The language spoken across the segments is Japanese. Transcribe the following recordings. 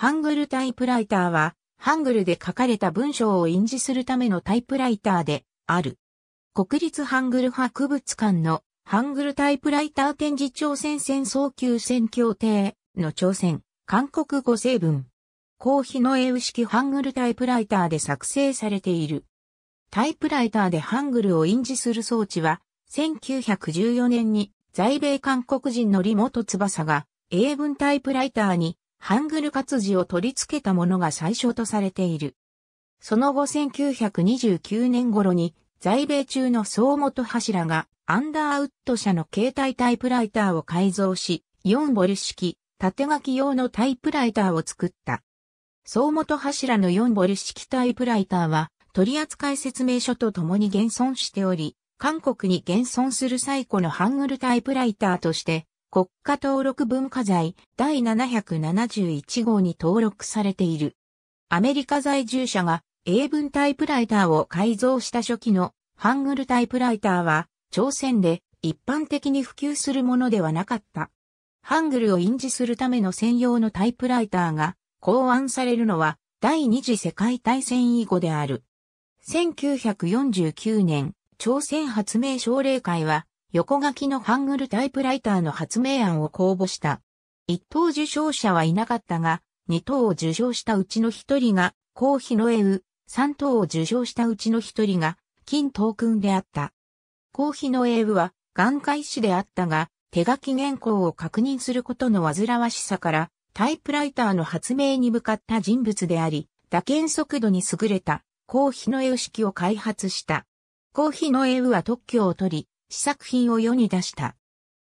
ハングルタイプライターは、ハングルで書かれた文章を印字するためのタイプライターである。国立ハングル博物館のハングルタイプライター展示挑戦戦争級戦協定の挑戦、韓国語成分。公費の英語式ハングルタイプライターで作成されている。タイプライターでハングルを印字する装置は、1914年に在米韓国人のリモト翼が英文タイプライターにハングル活字を取り付けたものが最初とされている。その後1929年頃に在米中の総元柱がアンダーウッド社の携帯タイプライターを改造し、4ボル式縦書き用のタイプライターを作った。総元柱の4ボル式タイプライターは取扱説明書と共に現存しており、韓国に現存する最古のハングルタイプライターとして国家登録文化財第771号に登録されている。アメリカ在住者が英文タイプライターを改造した初期のハングルタイプライターは朝鮮で一般的に普及するものではなかった。ハングルを印字するための専用のタイプライターが考案されるのは第二次世界大戦以後である。1949年、朝鮮発明奨励会は横書きのハングルタイプライターの発明案を公募した。一等受賞者はいなかったが、二等を受賞したうちの一人が、高日ノエウ、三等を受賞したうちの一人が、金東君であった。高日ノエウは、眼科医師であったが、手書き原稿を確認することの煩わしさから、タイプライターの発明に向かった人物であり、打鍵速度に優れた、高日ノエウ式を開発した。高日ノエウは特許を取り、試作品を世に出した。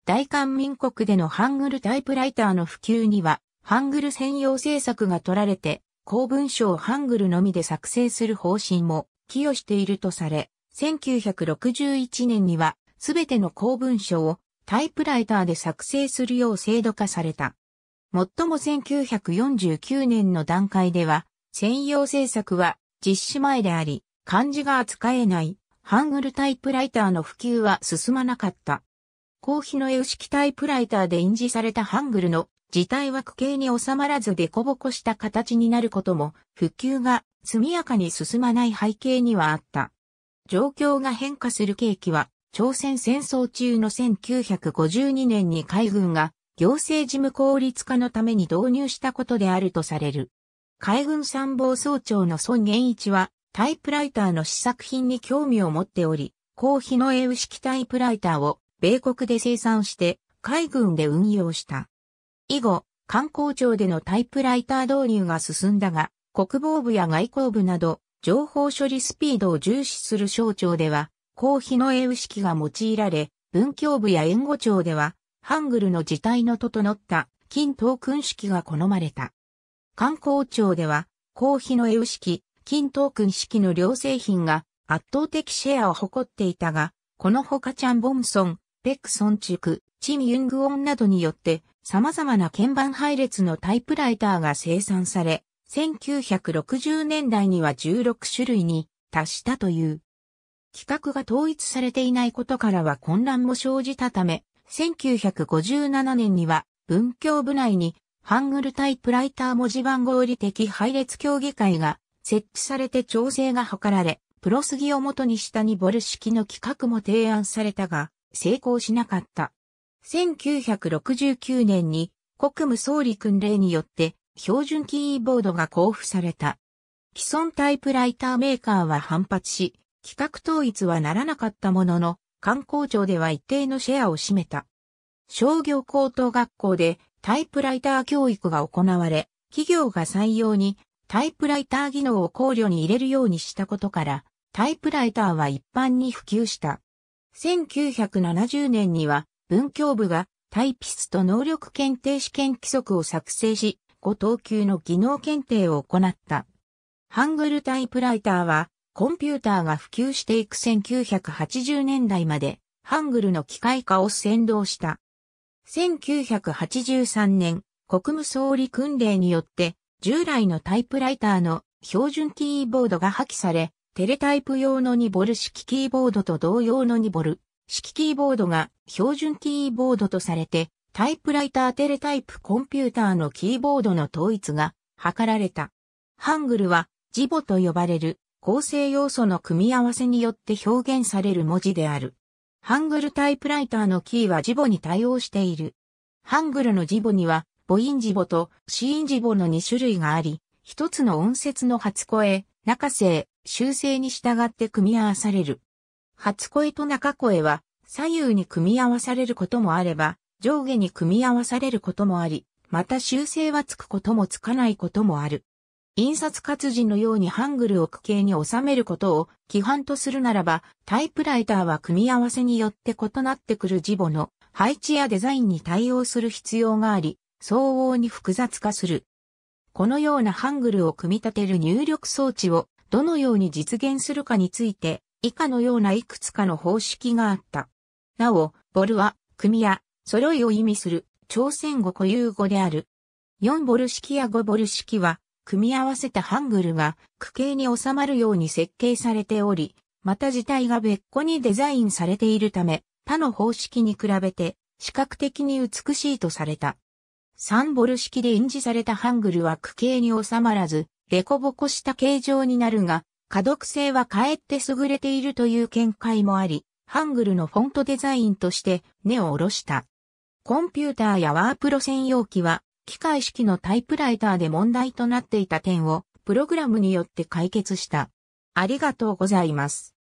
大韓民国でのハングルタイプライターの普及には、ハングル専用政策が取られて、公文書をハングルのみで作成する方針も寄与しているとされ、1961年には、すべての公文書をタイプライターで作成するよう制度化された。もっとも1949年の段階では、専用政策は実施前であり、漢字が扱えないハングルタイプライターの普及は進まなかった。公費の絵式タイプライターで印字されたハングルの字体は区形に収まらずデコボコした形になることも、普及が速やかに進まない背景にはあった。状況が変化する契機は、朝鮮戦争中の1952年に海軍が行政事務効率化のために導入したことであるとされる。海軍参謀総長の孫元一はタイプライターの試作品に興味を持っており、高費の英式タイプライターを米国で生産して海軍で運用した。以後、観光庁でのタイプライター導入が進んだが、国防部や外交部など、情報処理スピードを重視する省庁では、公費の英語式が用いられ、文教部や援護庁では、ハングルの字体の整った金等勲式が好まれた。観光庁では、公費の英語式、金トークン式の両製品が圧倒的シェアを誇っていたが、このほかチャン・ボムソン、ペクソンチュク、チミユングオンなどによって様々な鍵盤配列のタイプライターが生産され、1960年代には16種類に達したという。規格が統一されていないことからは混乱も生じたため、1957年には文教部内にハングルタイプライター文字番号理的配列協議会が設置されて調整が図られ、プロスギを元にしたニボル式の規格も提案されたが、成功しなかった。1969年に国務総理訓令によって標準キーボードが交付された。既存タイプライターメーカーは反発し、規格統一はならなかったものの、観光庁では一定のシェアを占めた。商業高等学校でタイプライター教育が行われ、企業が採用にタイプライター技能を考慮に入れるようにしたことから、タイプライターは一般に普及した。1970年には文教部がタイピスト能力検定試験規則を作成し、5等級の技能検定を行った。ハングルタイプライターはコンピューターが普及していく1980年代までハングルの機械化を先導した。1983年国務総理訓令によって従来のタイプライターの標準キーボードが破棄され、テレタイプ用のニボル式キーボードと同様のニボル式キーボードが標準キーボードとされて、タイプライターテレタイプコンピューターのキーボードの統一が図られた。ハングルはジボと呼ばれる構成要素の組み合わせによって表現される文字である。ハングルタイプライターのキーはジボに対応している。ハングルのジボには母音字母と子音字母の2種類があり、一つの音節の初声、中声、修正に従って組み合わされる。初声と中声は左右に組み合わされることもあれば、上下に組み合わされることもあり、また修正はつくこともつかないこともある。印刷活字のようにハングルを区形に収めることを規範とするならば、タイプライターは組み合わせによって異なってくる字母の配置やデザインに対応する必要があり、相応に複雑化する。このようなハングルを組み立てる入力装置をどのように実現するかについて以下のようないくつかの方式があった。なお、ボルは組や揃いを意味する朝鮮語固有語である。4ボル式や5ボル式は組み合わせたハングルが区形に収まるように設計されており、また自体が別個にデザインされているため、他の方式に比べて視覚的に美しいとされた。サンボル式で印字されたハングルは区形に収まらず、デコボコした形状になるが、可読性はかえって優れているという見解もあり、ハングルのフォントデザインとして根を下ろした。コンピューターやワープロ専用機は、機械式のタイプライターで問題となっていた点を、プログラムによって解決した。ありがとうございます。